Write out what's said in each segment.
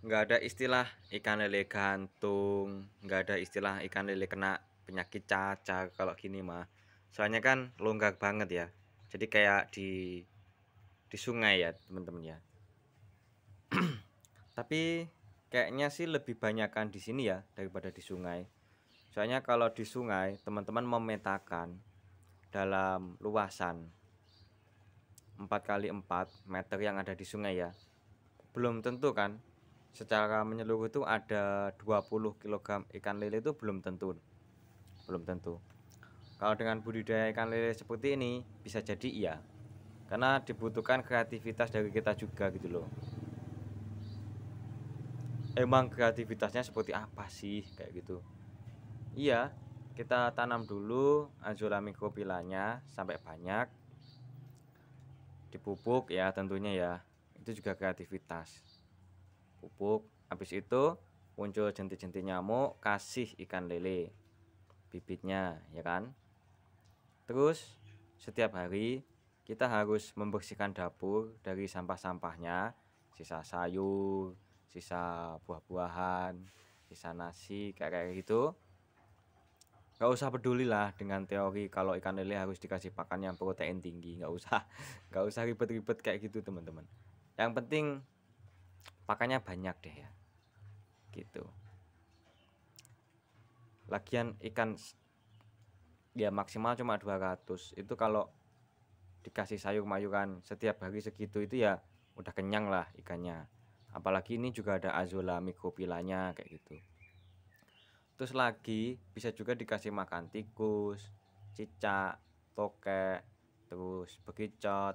nggak ada istilah ikan lele gantung nggak ada istilah ikan lele kena penyakit cacar kalau gini mah soalnya kan longgar banget ya jadi kayak di di sungai ya teman-teman ya tapi kayaknya sih lebih banyakkan di sini ya daripada di sungai soalnya kalau di sungai teman-teman memetakan dalam luasan 4 kali 4 meter yang ada di sungai ya belum tentu kan secara menyeluruh itu ada 20 kg ikan lele itu belum tentu belum tentu kalau dengan budidaya ikan lele seperti ini bisa jadi iya karena dibutuhkan kreativitas dari kita juga gitu loh emang kreativitasnya seperti apa sih kayak gitu iya kita tanam dulu azola mikropilanya sampai banyak dipupuk ya tentunya ya itu juga kreativitas pupuk. Habis itu muncul jentik-jentik nyamuk, kasih ikan lele bibitnya, ya kan? Terus setiap hari kita harus membersihkan dapur dari sampah-sampahnya, sisa sayur, sisa buah-buahan, sisa nasi, kayak gitu. Gak usah pedulilah dengan teori kalau ikan lele harus dikasih pakan yang protein tinggi, gak usah, gak usah ribet-ribet kayak gitu teman-teman. Yang penting pakannya banyak deh ya gitu lagian ikan ya maksimal cuma 200 itu kalau dikasih sayur mayuran setiap hari segitu itu ya udah kenyang lah ikannya apalagi ini juga ada azola mikropilanya kayak gitu terus lagi bisa juga dikasih makan tikus cicak tokek terus begicot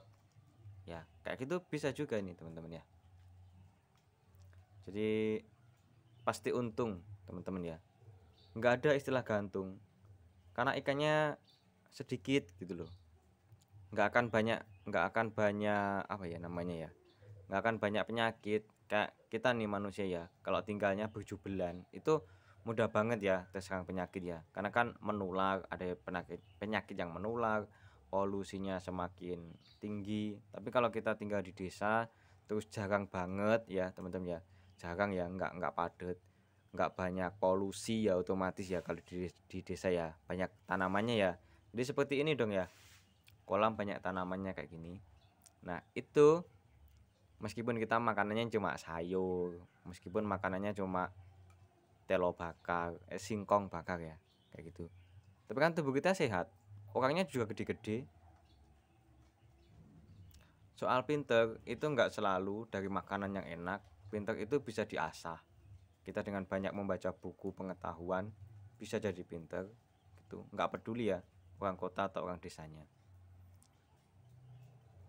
ya kayak gitu bisa juga nih teman-teman ya jadi pasti untung teman-teman ya nggak ada istilah gantung karena ikannya sedikit gitu loh nggak akan banyak nggak akan banyak apa ya namanya ya nggak akan banyak penyakit kayak kita nih manusia ya kalau tinggalnya berjubelan itu mudah banget ya terserang penyakit ya karena kan menular ada penyakit penyakit yang menular polusinya semakin tinggi tapi kalau kita tinggal di desa terus jarang banget ya teman-teman ya jarang ya nggak nggak padat nggak banyak polusi ya otomatis ya kalau di, di desa ya banyak tanamannya ya jadi seperti ini dong ya kolam banyak tanamannya kayak gini nah itu meskipun kita makanannya cuma sayur meskipun makanannya cuma telo bakar eh, singkong bakar ya kayak gitu tapi kan tubuh kita sehat orangnya juga gede-gede soal pinter itu nggak selalu dari makanan yang enak Pintar itu bisa diasah kita dengan banyak membaca buku pengetahuan bisa jadi pintar. gitu nggak peduli ya orang kota atau orang desanya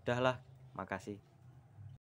Udahlah, makasih